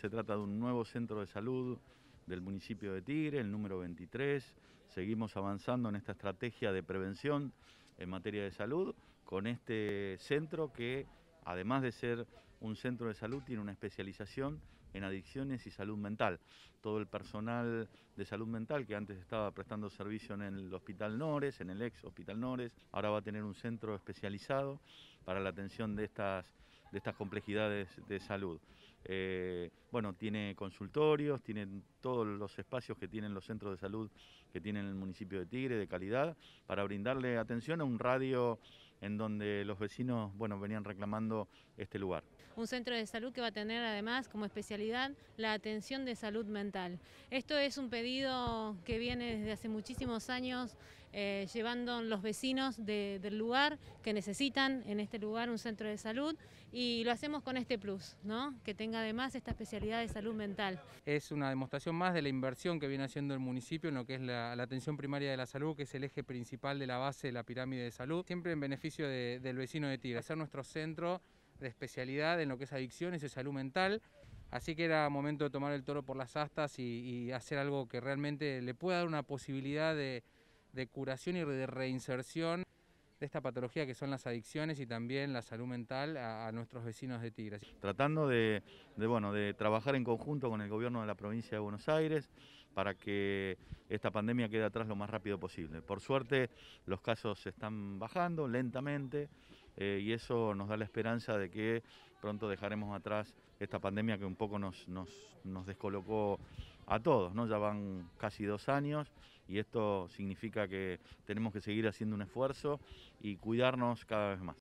Se trata de un nuevo centro de salud del municipio de Tigre, el número 23. Seguimos avanzando en esta estrategia de prevención en materia de salud con este centro que, además de ser un centro de salud, tiene una especialización en adicciones y salud mental. Todo el personal de salud mental que antes estaba prestando servicio en el Hospital Nores, en el ex Hospital Nores, ahora va a tener un centro especializado para la atención de estas de estas complejidades de salud. Eh, bueno, tiene consultorios, tiene todos los espacios que tienen los centros de salud que tienen el municipio de Tigre de calidad para brindarle atención a un radio en donde los vecinos bueno, venían reclamando este lugar. Un centro de salud que va a tener además como especialidad la atención de salud mental. Esto es un pedido que viene desde hace muchísimos años eh, llevando los vecinos del lugar que necesitan en este lugar un centro de salud y lo hacemos con este plus, ¿no? que tenga además esta especialidad de salud mental. Es una demostración más de la inversión que viene haciendo el municipio en lo que es la, la atención primaria de la salud, que es el eje principal de la base de la pirámide de salud, siempre en beneficio del vecino de Tigre, ser nuestro centro de especialidad en lo que es adicciones y salud mental. Así que era momento de tomar el toro por las astas y, hacer algo que realmente le pueda dar una posibilidad de curación y de reinserción de esta patología que son las adicciones y también la salud mental a, nuestros vecinos de Tigres. Tratando de, bueno, de trabajar en conjunto con el gobierno de la provincia de Buenos Aires para que esta pandemia quede atrás lo más rápido posible. Por suerte los casos están bajando lentamente, eh, y eso nos da la esperanza de que pronto dejaremos atrás esta pandemia que un poco nos, nos, nos descolocó a todos, ¿no? Ya van casi dos años y esto significa que tenemos que seguir haciendo un esfuerzo y cuidarnos cada vez más.